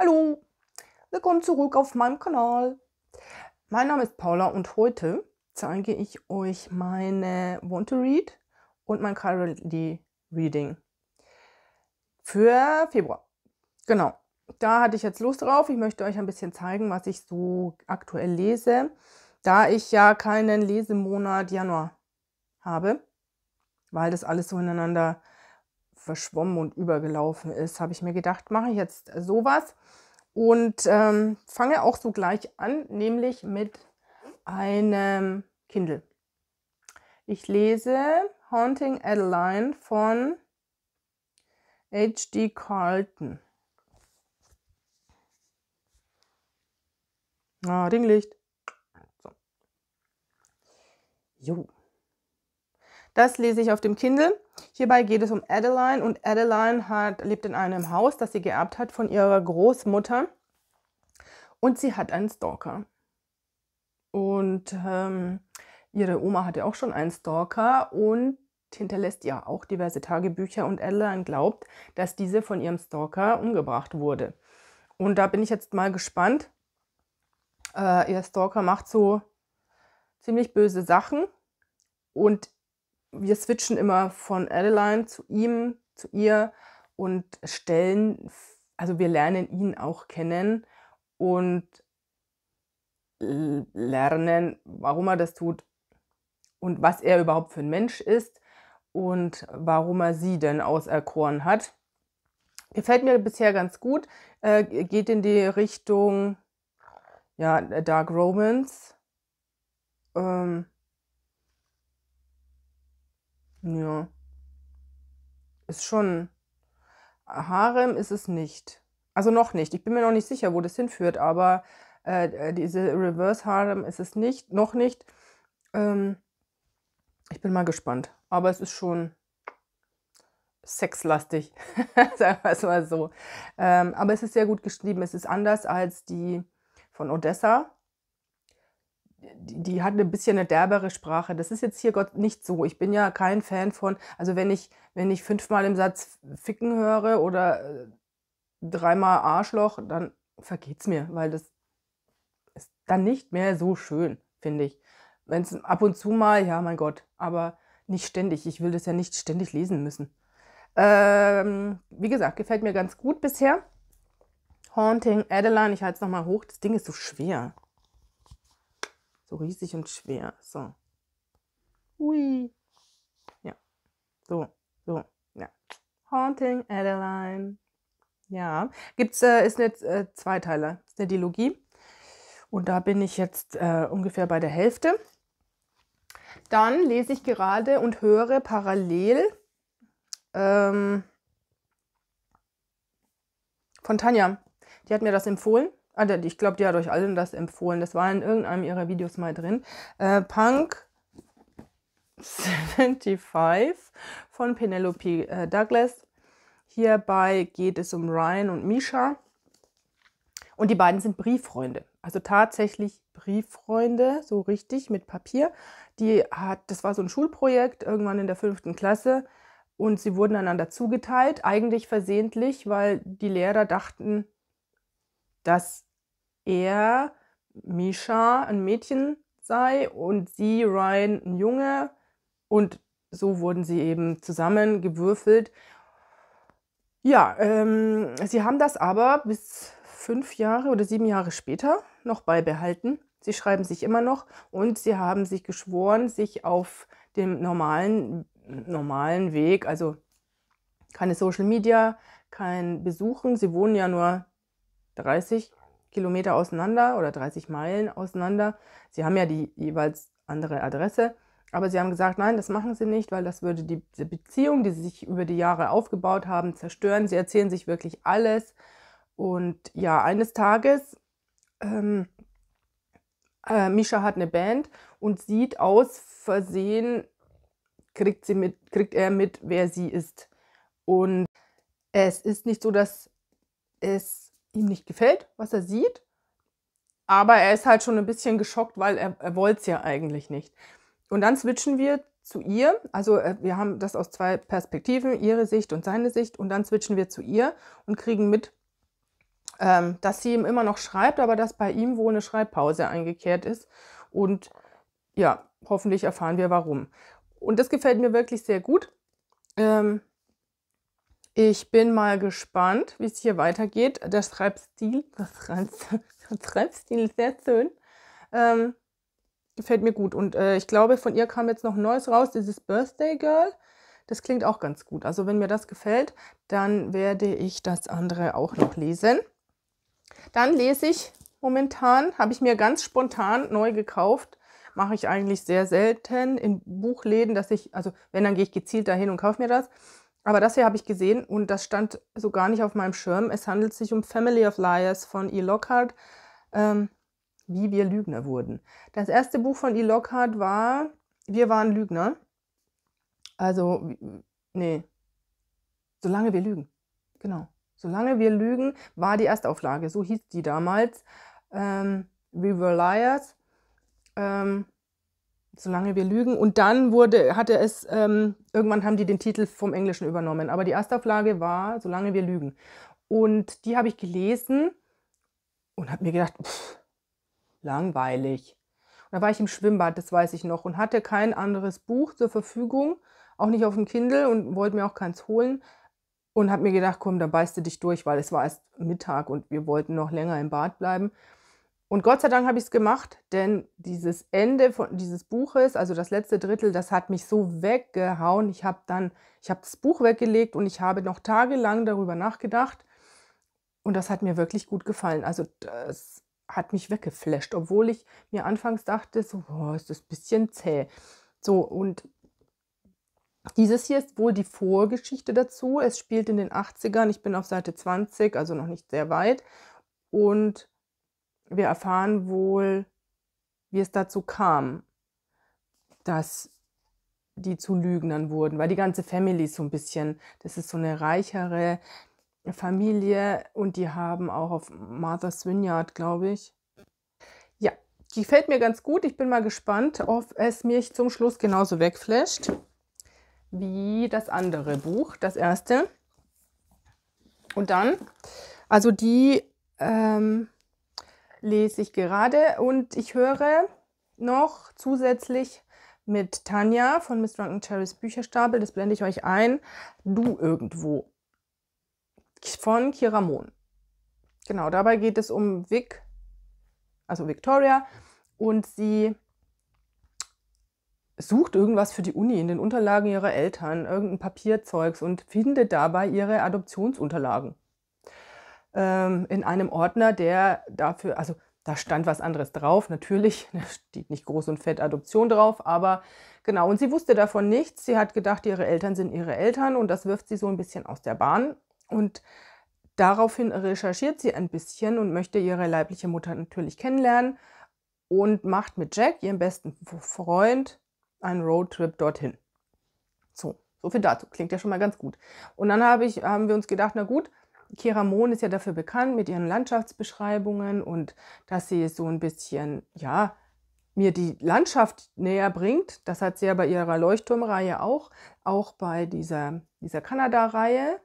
Hallo, willkommen zurück auf meinem Kanal. Mein Name ist Paula und heute zeige ich euch meine Want to Read und mein Currently Reading für Februar. Genau, da hatte ich jetzt Lust drauf. Ich möchte euch ein bisschen zeigen, was ich so aktuell lese, da ich ja keinen Lesemonat Januar habe, weil das alles so ineinander verschwommen und übergelaufen ist, habe ich mir gedacht, mache ich jetzt sowas und ähm, fange auch so gleich an, nämlich mit einem Kindle. Ich lese Haunting Adeline von H.D. Carlton. Ah, Ringlicht. So. Jo. Das lese ich auf dem Kindle. Hierbei geht es um Adeline und Adeline hat, lebt in einem Haus, das sie geerbt hat von ihrer Großmutter und sie hat einen Stalker. Und ähm, ihre Oma hatte auch schon einen Stalker und hinterlässt ja auch diverse Tagebücher und Adeline glaubt, dass diese von ihrem Stalker umgebracht wurde. Und da bin ich jetzt mal gespannt. Äh, ihr Stalker macht so ziemlich böse Sachen und wir switchen immer von Adeline zu ihm, zu ihr und stellen, also wir lernen ihn auch kennen und lernen, warum er das tut und was er überhaupt für ein Mensch ist und warum er sie denn auserkoren hat. Gefällt mir bisher ganz gut, äh, geht in die Richtung ja, Dark Romance. Ähm, ja. Ist schon. Harem ist es nicht. Also noch nicht. Ich bin mir noch nicht sicher, wo das hinführt, aber äh, äh diese Reverse Harem ist es nicht, noch nicht. Ähm, ich bin mal gespannt. Aber es ist schon sexlastig, sagen wir es mal so. Ähm, aber es ist sehr gut geschrieben. Es ist anders als die von Odessa die, die hat ein ne bisschen eine derbere Sprache. Das ist jetzt hier Gott nicht so. Ich bin ja kein Fan von, also wenn ich, wenn ich fünfmal im Satz ficken höre oder äh, dreimal Arschloch, dann vergeht's mir, weil das ist dann nicht mehr so schön, finde ich. Wenn es ab und zu mal, ja, mein Gott, aber nicht ständig. Ich will das ja nicht ständig lesen müssen. Ähm, wie gesagt, gefällt mir ganz gut bisher. Haunting Adeline, ich halte es nochmal hoch. Das Ding ist so schwer. So riesig und schwer. So. Ui. Ja. So, so, ja. Haunting Adeline. Ja. Gibt's, äh, ist jetzt äh, zwei Teile. Ist eine Dilogie. Und da bin ich jetzt äh, ungefähr bei der Hälfte. Dann lese ich gerade und höre parallel ähm, von Tanja. Die hat mir das empfohlen. Ah, ich glaube, die hat euch allen das empfohlen. Das war in irgendeinem ihrer Videos mal drin. Äh, Punk 75 von Penelope äh, Douglas. Hierbei geht es um Ryan und Misha. Und die beiden sind Brieffreunde. Also tatsächlich Brieffreunde, so richtig mit Papier. Die hat, das war so ein Schulprojekt irgendwann in der fünften Klasse und sie wurden einander zugeteilt, eigentlich versehentlich, weil die Lehrer dachten, dass er, Misha, ein Mädchen sei und sie, Ryan, ein Junge. Und so wurden sie eben zusammengewürfelt. Ja, ähm, sie haben das aber bis fünf Jahre oder sieben Jahre später noch beibehalten. Sie schreiben sich immer noch und sie haben sich geschworen, sich auf dem normalen, normalen Weg, also keine Social Media, kein Besuchen. Sie wohnen ja nur 30 Kilometer auseinander oder 30 Meilen auseinander. Sie haben ja die jeweils andere Adresse, aber sie haben gesagt, nein, das machen sie nicht, weil das würde die, die Beziehung, die sie sich über die Jahre aufgebaut haben, zerstören. Sie erzählen sich wirklich alles. Und ja, eines Tages, ähm, äh, Misha hat eine Band und sieht aus Versehen, kriegt, sie mit, kriegt er mit, wer sie ist. Und es ist nicht so, dass es ihm nicht gefällt, was er sieht. Aber er ist halt schon ein bisschen geschockt, weil er, er wollte es ja eigentlich nicht. Und dann switchen wir zu ihr. Also äh, wir haben das aus zwei Perspektiven, ihre Sicht und seine Sicht. Und dann switchen wir zu ihr und kriegen mit, ähm, dass sie ihm immer noch schreibt, aber dass bei ihm wohl eine Schreibpause eingekehrt ist. Und ja, hoffentlich erfahren wir warum. Und das gefällt mir wirklich sehr gut. Ähm, ich bin mal gespannt, wie es hier weitergeht. Der Schreibstil, das Schreibstil ist sehr schön. Ähm, gefällt mir gut. Und äh, ich glaube, von ihr kam jetzt noch ein Neues raus, dieses Birthday Girl. Das klingt auch ganz gut. Also wenn mir das gefällt, dann werde ich das andere auch noch lesen. Dann lese ich momentan, habe ich mir ganz spontan neu gekauft. Mache ich eigentlich sehr selten in Buchläden, dass ich, also wenn, dann gehe ich gezielt dahin und kaufe mir das. Aber das hier habe ich gesehen und das stand so gar nicht auf meinem Schirm. Es handelt sich um Family of Liars von E. Lockhart, ähm, wie wir Lügner wurden. Das erste Buch von E. Lockhart war Wir waren Lügner. Also, nee, solange wir lügen. Genau. Solange wir lügen war die Erstauflage, so hieß die damals. Ähm, We Were Liars. Ähm, Solange wir lügen. Und dann wurde, hatte es, ähm, irgendwann haben die den Titel vom Englischen übernommen. Aber die Erstauflage war Solange wir lügen. Und die habe ich gelesen und habe mir gedacht, pff, langweilig. Und da war ich im Schwimmbad, das weiß ich noch, und hatte kein anderes Buch zur Verfügung, auch nicht auf dem Kindle und wollte mir auch keins holen. Und habe mir gedacht, komm, da beißt du dich durch, weil es war erst Mittag und wir wollten noch länger im Bad bleiben. Und Gott sei Dank habe ich es gemacht, denn dieses Ende von, dieses Buches, also das letzte Drittel, das hat mich so weggehauen. Ich habe dann, ich habe das Buch weggelegt und ich habe noch tagelang darüber nachgedacht. Und das hat mir wirklich gut gefallen. Also das hat mich weggeflasht, obwohl ich mir anfangs dachte, so oh, ist das ein bisschen zäh. So, und dieses hier ist wohl die Vorgeschichte dazu. Es spielt in den 80ern. Ich bin auf Seite 20, also noch nicht sehr weit. Und wir erfahren wohl, wie es dazu kam, dass die zu Lügnern wurden, weil die ganze Family so ein bisschen, das ist so eine reichere Familie und die haben auch auf Martha's Vineyard, glaube ich. Ja, die gefällt mir ganz gut. Ich bin mal gespannt, ob es mich zum Schluss genauso wegflasht wie das andere Buch, das erste. Und dann, also die ähm, lese ich gerade und ich höre noch zusätzlich mit Tanja von Miss Drunken Cherries Bücherstapel, das blende ich euch ein, Du irgendwo von Kira Kiramon. Genau, dabei geht es um Vic, also Victoria, und sie sucht irgendwas für die Uni in den Unterlagen ihrer Eltern, irgendein Papierzeugs und findet dabei ihre Adoptionsunterlagen ähm, in einem Ordner, der dafür, also da stand was anderes drauf, natürlich, da steht nicht groß und fett Adoption drauf, aber genau, und sie wusste davon nichts. Sie hat gedacht, ihre Eltern sind ihre Eltern und das wirft sie so ein bisschen aus der Bahn. Und daraufhin recherchiert sie ein bisschen und möchte ihre leibliche Mutter natürlich kennenlernen und macht mit Jack, ihrem besten Freund, einen Roadtrip dorthin. So, so viel dazu. Klingt ja schon mal ganz gut. Und dann hab ich, haben wir uns gedacht, na gut, Kira Mohn ist ja dafür bekannt mit ihren Landschaftsbeschreibungen und dass sie so ein bisschen, ja, mir die Landschaft näher bringt. Das hat sie ja bei ihrer Leuchtturmreihe auch, auch bei dieser, dieser Kanada-Reihe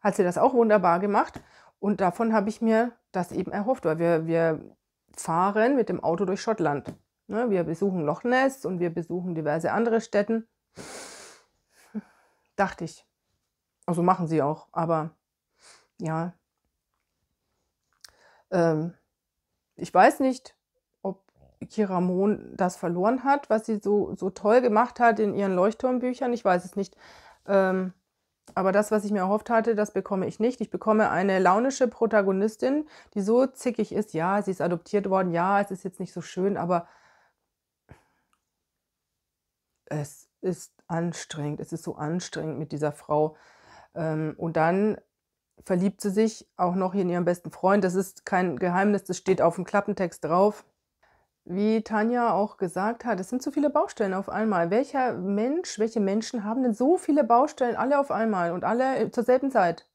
hat sie das auch wunderbar gemacht. Und davon habe ich mir das eben erhofft, weil wir, wir fahren mit dem Auto durch Schottland. Ne? Wir besuchen Loch Ness und wir besuchen diverse andere Städten. Dachte ich, also machen sie auch, aber ja. Ähm, ich weiß nicht, ob Kiramon das verloren hat, was sie so, so toll gemacht hat in ihren Leuchtturmbüchern. Ich weiß es nicht. Ähm, aber das, was ich mir erhofft hatte, das bekomme ich nicht. Ich bekomme eine launische Protagonistin, die so zickig ist. Ja, sie ist adoptiert worden. Ja, es ist jetzt nicht so schön, aber es ist anstrengend. Es ist so anstrengend mit dieser Frau. Ähm, und dann verliebt sie sich auch noch in ihren besten Freund. Das ist kein Geheimnis, das steht auf dem Klappentext drauf. Wie Tanja auch gesagt hat, es sind zu viele Baustellen auf einmal. Welcher Mensch, welche Menschen haben denn so viele Baustellen alle auf einmal und alle äh, zur selben Zeit?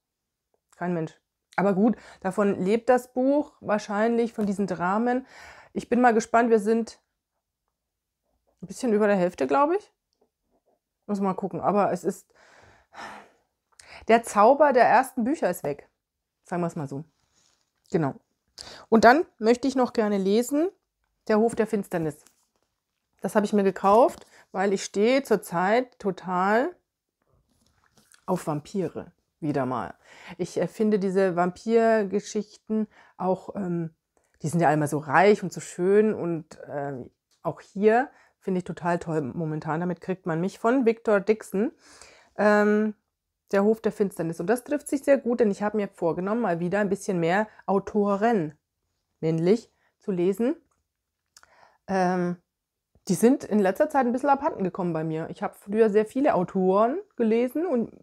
Kein Mensch. Aber gut, davon lebt das Buch wahrscheinlich von diesen Dramen. Ich bin mal gespannt, wir sind ein bisschen über der Hälfte, glaube ich. Muss mal gucken, aber es ist der Zauber der ersten Bücher ist weg. Sagen wir es mal so. Genau. Und dann möchte ich noch gerne lesen Der Hof der Finsternis. Das habe ich mir gekauft, weil ich stehe zurzeit total auf Vampire. Wieder mal. Ich äh, finde diese Vampirgeschichten auch, ähm, die sind ja einmal so reich und so schön und äh, auch hier finde ich total toll momentan. Damit kriegt man mich von Victor Dixon. Ähm, der Hof der Finsternis. Und das trifft sich sehr gut, denn ich habe mir vorgenommen, mal wieder ein bisschen mehr Autoren, männlich, zu lesen. Ähm, die sind in letzter Zeit ein bisschen abhanden gekommen bei mir. Ich habe früher sehr viele Autoren gelesen und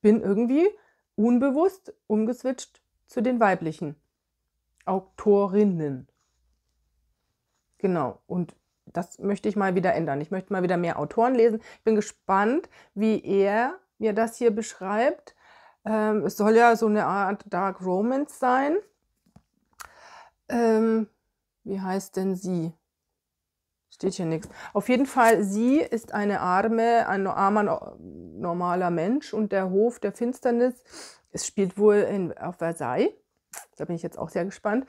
bin irgendwie unbewusst umgeswitcht zu den weiblichen Autorinnen. Genau, und das möchte ich mal wieder ändern. Ich möchte mal wieder mehr Autoren lesen. Ich bin gespannt, wie er mir das hier beschreibt. Ähm, es soll ja so eine Art Dark Romance sein. Ähm, wie heißt denn sie? Steht hier nichts. Auf jeden Fall, sie ist eine arme, ein armer, normaler Mensch und der Hof der Finsternis, es spielt wohl in, auf Versailles. Da bin ich jetzt auch sehr gespannt.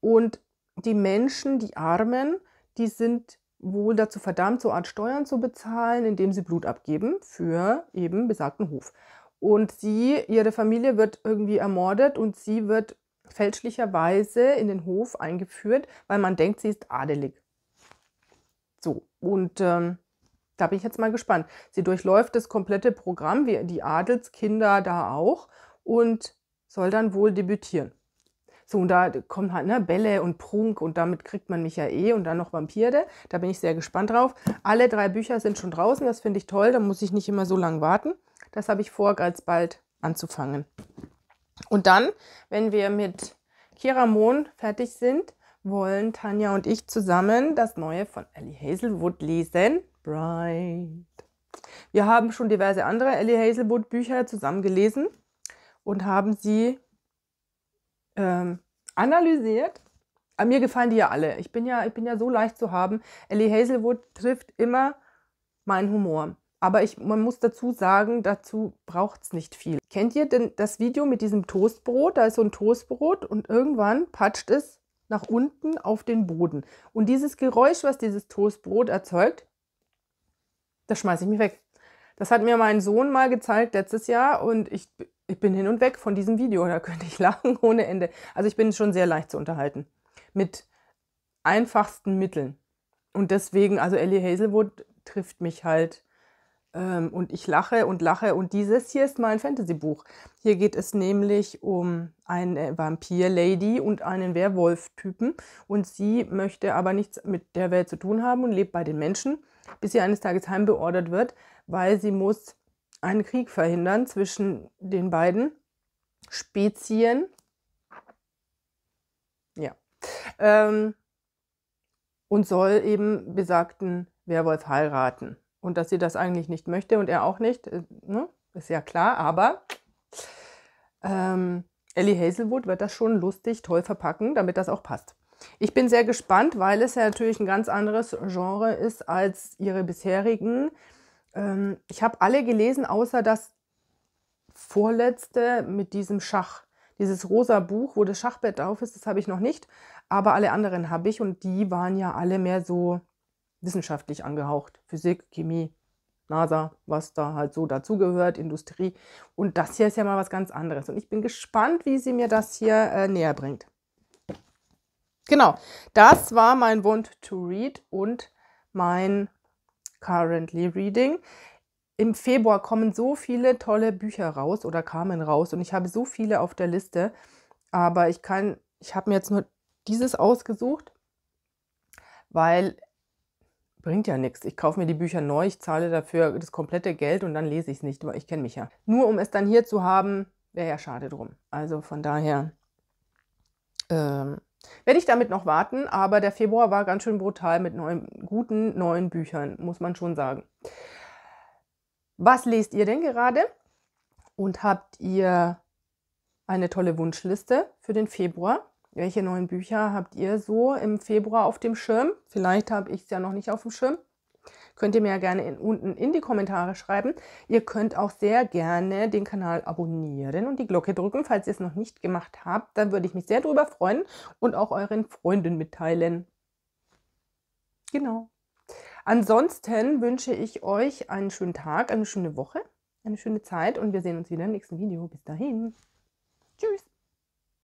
Und die Menschen, die Armen, die sind wohl dazu verdammt, so Art Steuern zu bezahlen, indem sie Blut abgeben für eben besagten Hof. Und sie, ihre Familie wird irgendwie ermordet und sie wird fälschlicherweise in den Hof eingeführt, weil man denkt, sie ist adelig. So, und ähm, da bin ich jetzt mal gespannt. Sie durchläuft das komplette Programm, wie die Adelskinder da auch, und soll dann wohl debütieren. So, und da kommen halt ne, Bälle und Prunk und damit kriegt man mich ja eh und dann noch Vampire. Da bin ich sehr gespannt drauf. Alle drei Bücher sind schon draußen, das finde ich toll, da muss ich nicht immer so lange warten. Das habe ich vor, ganz bald anzufangen. Und dann, wenn wir mit Kiramon fertig sind, wollen Tanja und ich zusammen das neue von Ellie Hazelwood lesen. Bright. Wir haben schon diverse andere Ellie Hazelwood Bücher zusammen gelesen und haben sie ähm, analysiert. Aber ah, mir gefallen die ja alle. Ich bin ja, ich bin ja so leicht zu haben. Ellie Hazelwood trifft immer meinen Humor. Aber ich, man muss dazu sagen, dazu braucht es nicht viel. Kennt ihr denn das Video mit diesem Toastbrot? Da ist so ein Toastbrot und irgendwann patscht es nach unten auf den Boden. Und dieses Geräusch, was dieses Toastbrot erzeugt, das schmeiße ich mir weg. Das hat mir mein Sohn mal gezeigt letztes Jahr und ich ich bin hin und weg von diesem Video, da könnte ich lachen ohne Ende. Also ich bin schon sehr leicht zu unterhalten. Mit einfachsten Mitteln. Und deswegen, also Ellie Hazelwood trifft mich halt. Ähm, und ich lache und lache. Und dieses hier ist mal ein Fantasy-Buch. Hier geht es nämlich um eine äh, Vampir-Lady und einen Werwolf-Typen. Und sie möchte aber nichts mit der Welt zu tun haben und lebt bei den Menschen, bis sie eines Tages heimbeordert wird, weil sie muss einen Krieg verhindern zwischen den beiden Spezien. Ja. Ähm, und soll eben besagten Werwolf heiraten. Und dass sie das eigentlich nicht möchte und er auch nicht, äh, ne? ist ja klar, aber ähm, Ellie Hazelwood wird das schon lustig toll verpacken, damit das auch passt. Ich bin sehr gespannt, weil es ja natürlich ein ganz anderes Genre ist als ihre bisherigen ähm, ich habe alle gelesen, außer das vorletzte mit diesem Schach. Dieses rosa Buch, wo das Schachbett drauf ist, das habe ich noch nicht. Aber alle anderen habe ich und die waren ja alle mehr so wissenschaftlich angehaucht. Physik, Chemie, NASA, was da halt so dazugehört, Industrie. Und das hier ist ja mal was ganz anderes. Und ich bin gespannt, wie sie mir das hier äh, näher bringt. Genau, das war mein Wund to Read und mein currently reading. Im Februar kommen so viele tolle Bücher raus oder kamen raus und ich habe so viele auf der Liste, aber ich kann, ich habe mir jetzt nur dieses ausgesucht, weil bringt ja nichts. Ich kaufe mir die Bücher neu, ich zahle dafür das komplette Geld und dann lese ich es nicht, weil ich kenne mich ja. Nur um es dann hier zu haben, wäre ja schade drum. Also von daher ähm, werde ich damit noch warten, aber der Februar war ganz schön brutal mit neuen, guten neuen Büchern, muss man schon sagen. Was lest ihr denn gerade? Und habt ihr eine tolle Wunschliste für den Februar? Welche neuen Bücher habt ihr so im Februar auf dem Schirm? Vielleicht habe ich es ja noch nicht auf dem Schirm. Könnt ihr mir ja gerne in, unten in die Kommentare schreiben. Ihr könnt auch sehr gerne den Kanal abonnieren und die Glocke drücken, falls ihr es noch nicht gemacht habt. Dann würde ich mich sehr darüber freuen und auch euren Freunden mitteilen. Genau. Ansonsten wünsche ich euch einen schönen Tag, eine schöne Woche, eine schöne Zeit und wir sehen uns wieder im nächsten Video. Bis dahin. Tschüss.